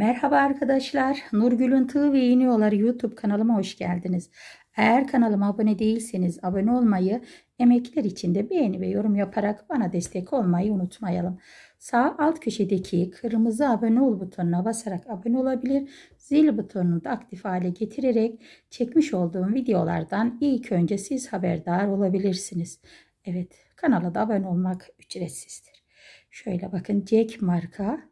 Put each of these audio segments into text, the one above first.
Merhaba arkadaşlar. Nurgül'ün Tığ ve İğniyorlar YouTube kanalıma hoş geldiniz. Eğer kanalıma abone değilseniz abone olmayı, emekler için de beğeni ve yorum yaparak bana destek olmayı unutmayalım. Sağ alt köşedeki kırmızı abone ol butonuna basarak abone olabilir, zil butonunu da aktif hale getirerek çekmiş olduğum videolardan ilk önce siz haberdar olabilirsiniz. Evet, kanala da abone olmak ücretsizdir. Şöyle bakın Jack marka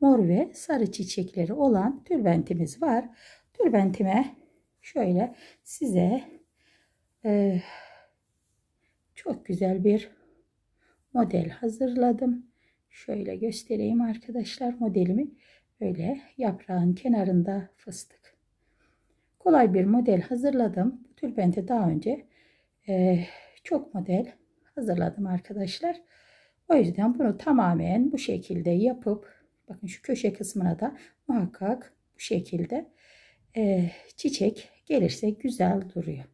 mor ve sarı çiçekleri olan tülbentimiz var. Tülbentime şöyle size e, çok güzel bir model hazırladım. Şöyle göstereyim arkadaşlar modelimi. Böyle yaprağın kenarında fıstık. Kolay bir model hazırladım. Bu daha önce e, çok model hazırladım arkadaşlar. O yüzden bunu tamamen bu şekilde yapıp Bakın şu köşe kısmına da muhakkak bu şekilde e, çiçek gelirse güzel duruyor.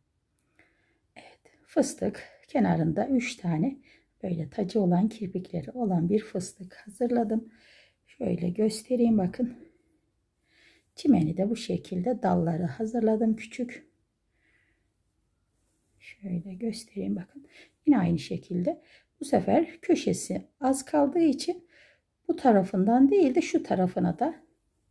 Evet, fıstık kenarında 3 tane böyle tacı olan kirpikleri olan bir fıstık hazırladım. Şöyle göstereyim bakın. Çimeni de bu şekilde dalları hazırladım küçük. Şöyle göstereyim bakın. Yine aynı şekilde bu sefer köşesi az kaldığı için bu tarafından değil de şu tarafına da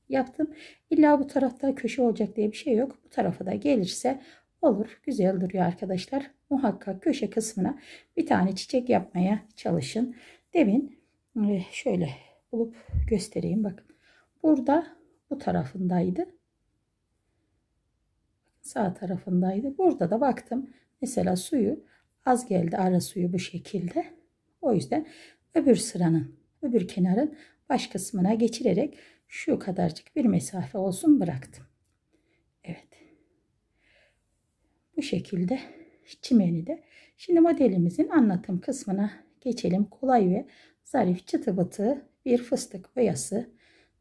yaptım. İlla bu tarafta köşe olacak diye bir şey yok. Bu tarafa da gelirse olur. Güzel duruyor arkadaşlar. Muhakkak köşe kısmına bir tane çiçek yapmaya çalışın. Demin e, şöyle bulup göstereyim. Bakın burada bu tarafındaydı. Sağ tarafındaydı. Burada da baktım. Mesela suyu az geldi ara suyu bu şekilde. O yüzden öbür sıranın öbür kenarın baş kısmına geçirerek şu kadarcık bir mesafe olsun bıraktım. Evet. Bu şekilde çimeni de. Şimdi modelimizin anlatım kısmına geçelim. Kolay ve zarif çıtı batı bir fıstık boyası.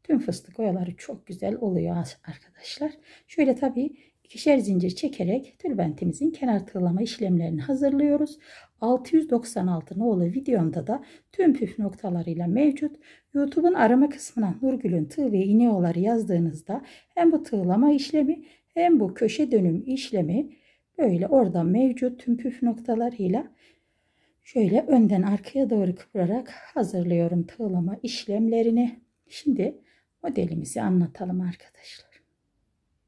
Tüm fıstık boyaları çok güzel oluyor arkadaşlar. Şöyle tabi ikişer zincir çekerek tülbentimizin kenar tığlama işlemlerini hazırlıyoruz. 696 nolu videomda da tüm püf noktalarıyla mevcut. YouTube'un arama kısmına Nurgül'ün tığ ve ineoları yazdığınızda hem bu tığlama işlemi hem bu köşe dönüm işlemi böyle orada mevcut tüm püf noktalarıyla şöyle önden arkaya doğru kıvırarak hazırlıyorum tığlama işlemlerini. Şimdi modelimizi anlatalım arkadaşlar.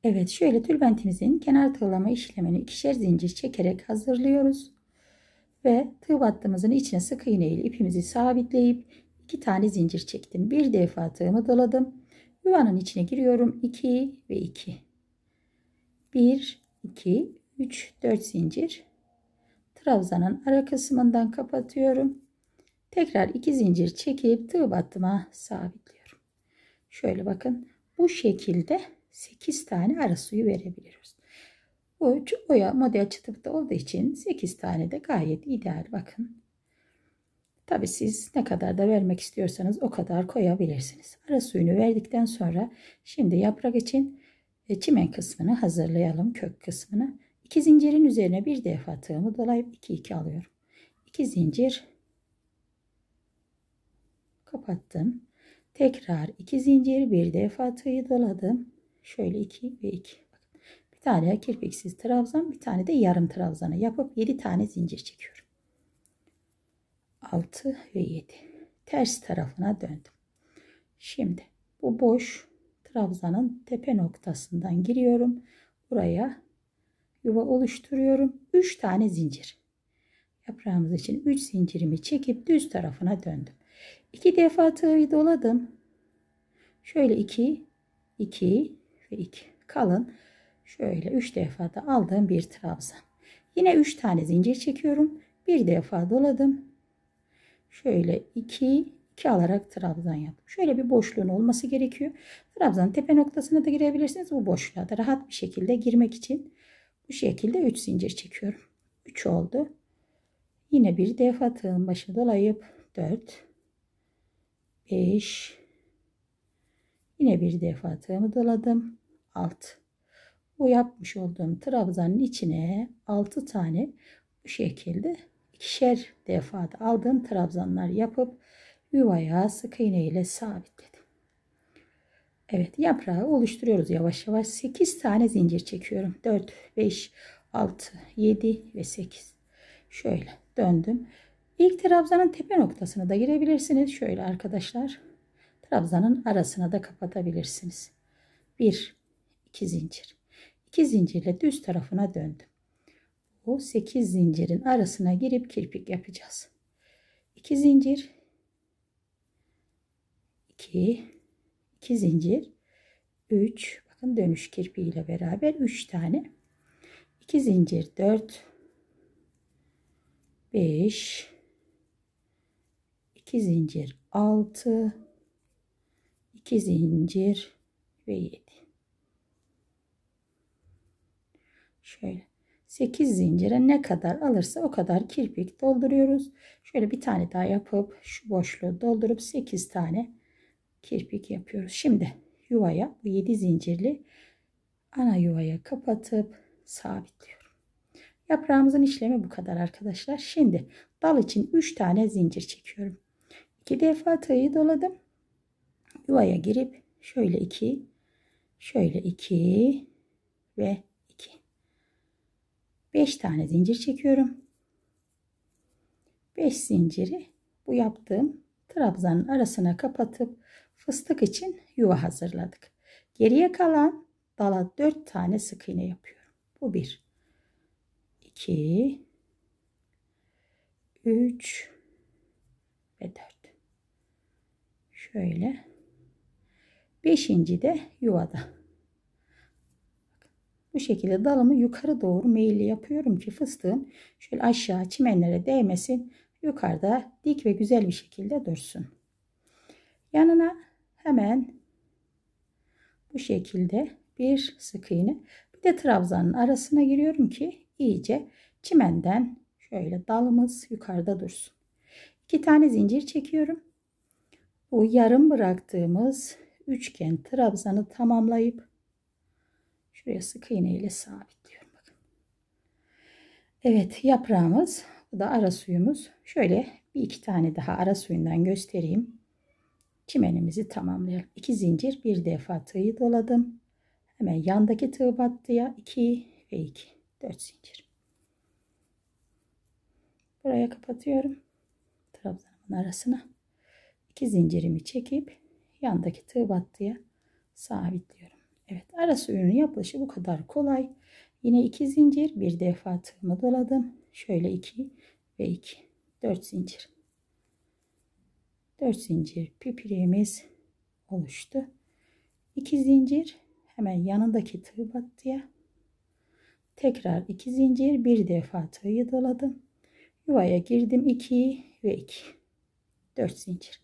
Evet şöyle tülbentimizin kenar tığlama işlemini ikişer zincir çekerek hazırlıyoruz ve tığ battığımızın içine sık iğne ile ipimizi sabitleyip iki tane zincir çektim. Bir defa tığımı doladım. Yuvanın içine giriyorum. 2 ve 2. 1 2 3 4 zincir. Trabzanın ara kısmından kapatıyorum. Tekrar iki zincir çekip tığ battıma sabitliyorum. Şöyle bakın. Bu şekilde 8 tane ara suyu verebiliyoruz. Bu 3 oya model çıtıkta olduğu için 8 tane de gayet ideal bakın. Tabi siz ne kadar da vermek istiyorsanız o kadar koyabilirsiniz. Ara suyunu verdikten sonra şimdi yaprak için e, çimen kısmını hazırlayalım kök kısmını. İki zincirin üzerine bir defa tığımı dolayıp 2 2 alıyorum. 2 zincir kapattım. Tekrar 2 zincir bir defa tığı doladım. Şöyle 2 ve 2 daire kirpiksiz trabzan bir tane de yarım trabzanı yapıp 7 tane zincir çekiyorum. 6 ve 7. Ters tarafına döndüm. Şimdi bu boş trabzanın tepe noktasından giriyorum. Buraya yuva oluşturuyorum. 3 tane zincir. Yaprağımız için 3 zincirimi çekip düz tarafına döndüm. 2 defa tığı doladım. Şöyle 2, 2 ve 2. Kalın Şöyle 3 defa da aldığım bir trabzan. Yine 3 tane zincir çekiyorum. Bir defa doladım. Şöyle 2 2 alarak trabzan yaptım. Şöyle bir boşluğun olması gerekiyor. Trabzan tepe noktasına da girebilirsiniz. Bu boşluğa da rahat bir şekilde girmek için bu şekilde 3 zincir çekiyorum. 3 oldu. Yine bir defa tığın başı dolayıp 4 5 yine bir defa tığımı doladım. 6 bu yapmış olduğum trabzanın içine 6 tane bu şekilde ikişer defada aldığım trabzanlar yapıp yuvaya sık iğne ile sabitledim. Evet yaprağı oluşturuyoruz yavaş yavaş. 8 tane zincir çekiyorum. 4, 5, 6, 7 ve 8. Şöyle döndüm. İlk trabzanın tepe noktasına da girebilirsiniz. Şöyle arkadaşlar. Trabzanın arasına da kapatabilirsiniz. 1, 2 zincir. 2 zincirle düz tarafına döndüm. Bu 8 zincirin arasına girip kirpik yapacağız. 2 zincir 2 2 zincir 3 bakın dönüş kirpiği ile beraber 3 tane 2 zincir 4 5 2 zincir 6 2 zincir ve 7 Şöyle 8 zincire ne kadar alırsa o kadar kirpik dolduruyoruz. Şöyle bir tane daha yapıp şu boşluğu doldurup 8 tane kirpik yapıyoruz. Şimdi yuvaya bu 7 zincirli ana yuvaya kapatıp sabitliyorum. Yaprağımızın işlemi bu kadar arkadaşlar. Şimdi dal için 3 tane zincir çekiyorum. 2 defa tığı doladım. Yuvaya girip şöyle 2, şöyle 2 ve 5 tane zincir çekiyorum. 5 zinciri bu yaptığım trabzanın arasına kapatıp fıstık için yuva hazırladık. Geriye kalan dala 4 tane sık iğne yapıyorum. Bu 1 2 3 ve 4. Şöyle 5. de yuvada bu şekilde dalımı yukarı doğru meyilli yapıyorum ki fıstığın şöyle aşağı çimenlere değmesin. Yukarıda dik ve güzel bir şekilde dursun. Yanına hemen bu şekilde bir sık iğne. Bir de trabzanın arasına giriyorum ki iyice çimenden şöyle dalımız yukarıda dursun. İki tane zincir çekiyorum. Bu yarım bıraktığımız üçgen trabzanı tamamlayıp Şuraya sık iğne ile sabitliyorum. Bakın. Evet yaprağımız bu da ara suyumuz. Şöyle bir iki tane daha ara suyundan göstereyim. Çimenimizi tamamlayalım. İki zincir bir defa tığı doladım. Hemen yandaki tığ battıya 2 ve 2. 4 zincir. Buraya kapatıyorum. Trabzanımın arasına. 2 zincirimi çekip yandaki tığ battıya sabitliyorum. Evet arası ürünü yapılışı bu kadar kolay. Yine 2 zincir bir defa tığımı doladım. Şöyle 2 ve 2. 4 zincir. 4 zincir pipireğimiz oluştu. 2 zincir hemen yanındaki tığ battıya. Tekrar 2 zincir bir defa tığı doladım. Yuvaya girdim 2 ve 2. 4 zincir.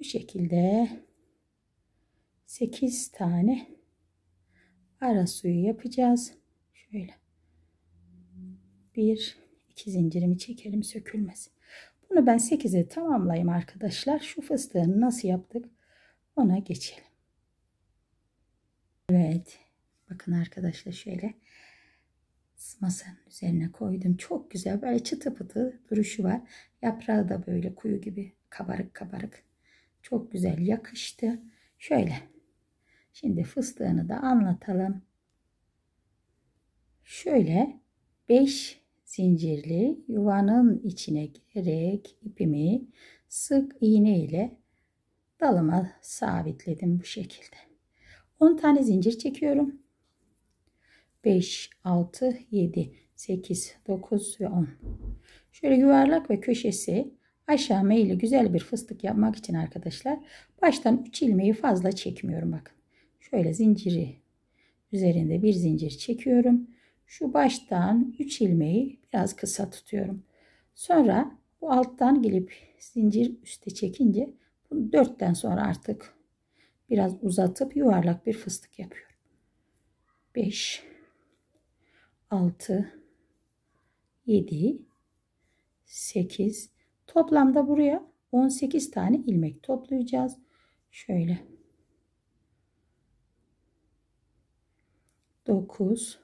Bu şekilde 8 tane ara suyu yapacağız. Şöyle bir iki zincirimi çekelim sökülmesin. Bunu ben 8'e tamamlayayım arkadaşlar. Şu fıstığı nasıl yaptık ona geçelim. Evet. Bakın arkadaşlar şöyle masanın üzerine koydum. Çok güzel böyle çıtı pıtı duruşu var. Yaprağı da böyle kuyu gibi kabarık kabarık. Çok güzel yakıştı. Şöyle Şimdi fıstığını da anlatalım. Şöyle 5 zincirli yuvanın içine girerek ipimi sık iğne ile dalıma sabitledim bu şekilde. 10 tane zincir çekiyorum. 5, 6, 7, 8, 9 ve 10. Şöyle yuvarlak ve köşesi aşağı meyli güzel bir fıstık yapmak için arkadaşlar baştan 3 ilmeği fazla çekmiyorum bakın. Şöyle zinciri üzerinde bir zincir çekiyorum. Şu baştan 3 ilmeği biraz kısa tutuyorum. Sonra bu alttan gelip zincir üste çekince bunu 4'ten sonra artık biraz uzatıp yuvarlak bir fıstık yapıyorum. 5 6 7 8 toplamda buraya 18 tane ilmek toplayacağız. Şöyle 9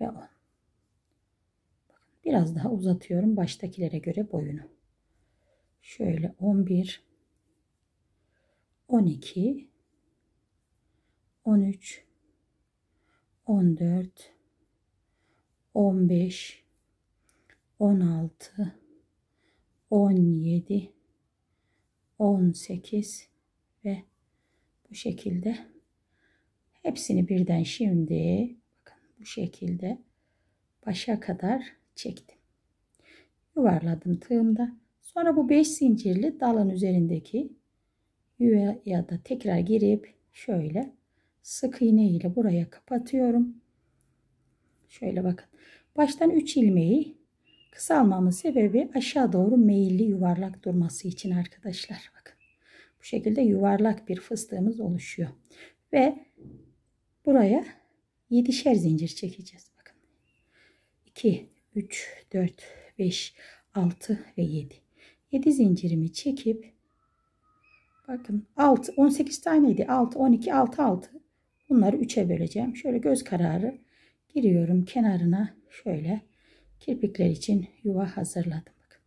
ve 10. Biraz daha uzatıyorum baştakilere göre boyunu. Şöyle 11 12 13 14 15 16 17 18 ve bu şekilde Hepsini birden şimdi bakın bu şekilde başa kadar çektim. Yuvarladım tığımda. Sonra bu 5 zincirli dalın üzerindeki yuva ya da tekrar girip şöyle sık iğne ile buraya kapatıyorum. Şöyle bakın. Baştan 3 ilmeği kısalmamın sebebi aşağı doğru meyilli yuvarlak durması için arkadaşlar. Bakın bu şekilde yuvarlak bir fıstığımız oluşuyor. Ve Buraya 7'şer zincir çekeceğiz. Bakın. 2, 3, 4, 5, 6 ve 7. 7 zincirimi çekip bakın 6 18 taneydi. 6 12 6 6. Bunları 3'e böleceğim. Şöyle göz kararı giriyorum kenarına şöyle kirpikler için yuva hazırladım. Bakın.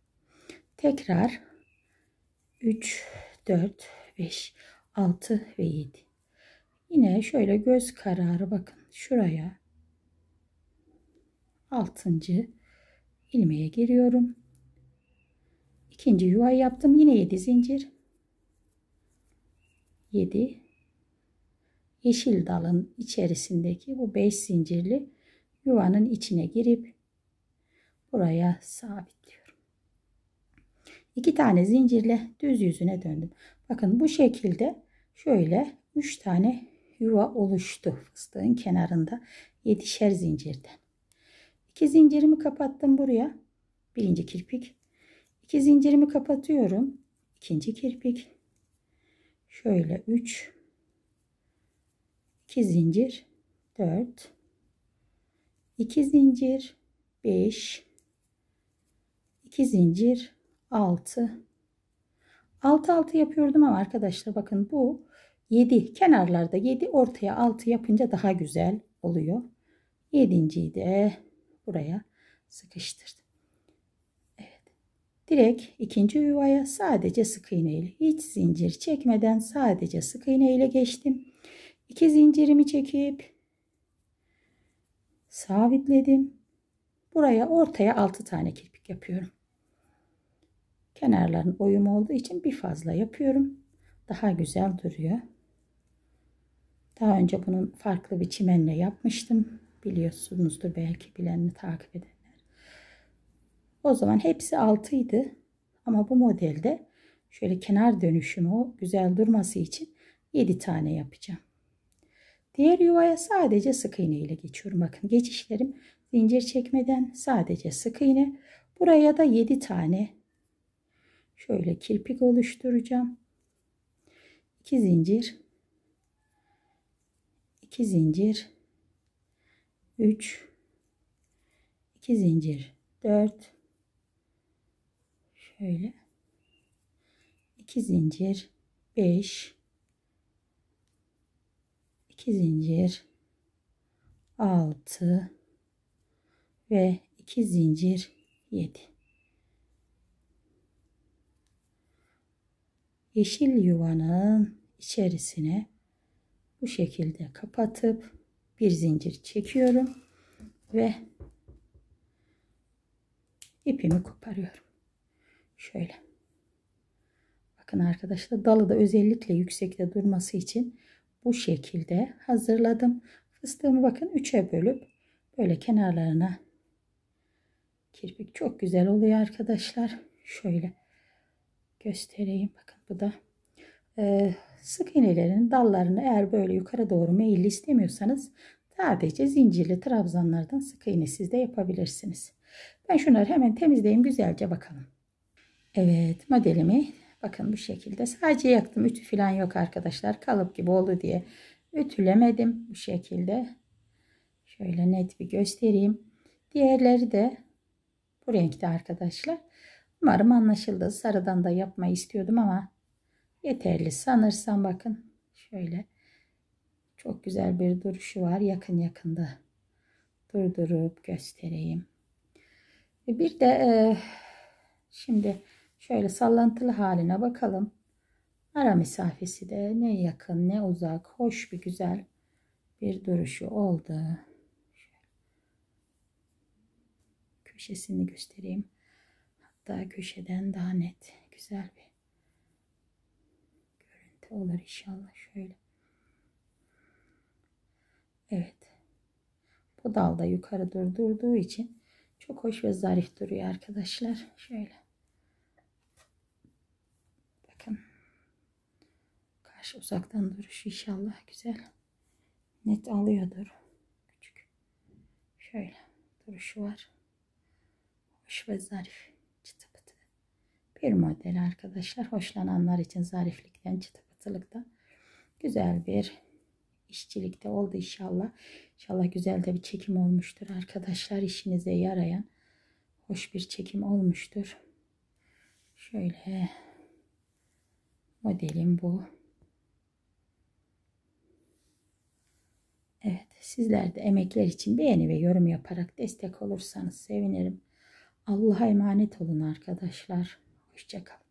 Tekrar 3 4 5 6 ve 7. Yine şöyle göz kararı bakın şuraya altıncı ilmeğe giriyorum. İkinci yuva yaptım. Yine 7 zincir. 7 yeşil dalın içerisindeki bu 5 zincirli yuvanın içine girip buraya sabitliyorum. 2 tane zincirle düz yüzüne döndüm. Bakın bu şekilde şöyle 3 tane yuva oluştu fıstığın kenarında. yedişer zincirden. İki zincirimi kapattım buraya. Birinci kirpik. İki zincirimi kapatıyorum. İkinci kirpik. Şöyle 3 2 zincir 4 2 zincir 5 2 zincir 6 6 6 yapıyordum ama arkadaşlar bakın bu 7 kenarlarda 7 ortaya 6 yapınca daha güzel oluyor. 7.yi de buraya sıkıştırdım. Evet. Direkt ikinci yuvaya sadece sık iğne ile hiç zincir çekmeden sadece sık iğne ile geçtim. 2 zincirimi çekip sabitledim. Buraya ortaya 6 tane kirpik yapıyorum. Kenarların oyum olduğu için bir fazla yapıyorum. Daha güzel duruyor. Daha önce bunun farklı bir çimenle yapmıştım. Biliyorsunuzdur belki bilenini takip edenler. O zaman hepsi 6 idi. Ama bu modelde şöyle kenar dönüşümü o güzel durması için 7 tane yapacağım. Diğer yuvaya sadece sık iğne ile geçiyorum. Bakın geçişlerim zincir çekmeden sadece sık iğne. Buraya da 7 tane şöyle kirpik oluşturacağım. 2 zincir 2 zincir 3 2 zincir 4 şöyle 2 zincir 5 2 zincir 6 ve 2 zincir 7 yeşil yuvanın içerisine bu şekilde kapatıp bir zincir çekiyorum ve ipimi koparıyorum. Şöyle. Bakın arkadaşlar dalı da özellikle yüksekte durması için bu şekilde hazırladım. Fıstığımı bakın 3'e bölüp böyle kenarlarına kirpik çok güzel oluyor arkadaşlar. Şöyle göstereyim. Bakın bu da e, sık iğnelerin dallarını eğer böyle yukarı doğru meyilli istemiyorsanız sadece zincirli trabzanlardan sık iğnesiz de yapabilirsiniz. Ben şunları hemen temizleyeyim güzelce bakalım. Evet modelimi bakın bu şekilde sadece yaktım ütü falan yok arkadaşlar kalıp gibi oldu diye ütülemedim bu şekilde. Şöyle net bir göstereyim. Diğerleri de bu renkte arkadaşlar. Umarım anlaşıldı. Sarıdan da yapmayı istiyordum ama yeterli sanırsam bakın şöyle çok güzel bir duruşu var yakın yakında durdurup göstereyim. E, bir de e, şimdi şöyle sallantılı haline bakalım. Ara mesafesi de ne yakın ne uzak hoş bir güzel bir duruşu oldu. Köşesini göstereyim. Hatta köşeden daha net güzel bir olur inşallah şöyle. Evet. Bu dal da yukarı dur durduğu için çok hoş ve zarif duruyor arkadaşlar. Şöyle. Bakın. Karşı uzaktan duruş inşallah güzel. Net alıyordur. Küçük. Şöyle duruşu var. Hoş ve zarif. Çıtı pıtı. Bir model arkadaşlar. Hoşlananlar için zariflikten çıtı pıtı. Tığlıkta güzel bir işçilikte oldu inşallah. İnşallah güzel de bir çekim olmuştur arkadaşlar. işinize yarayan hoş bir çekim olmuştur. Şöyle modelim bu. Evet sizler de emekler için beğeni ve yorum yaparak destek olursanız sevinirim. Allah'a emanet olun arkadaşlar. Hoşçakalın.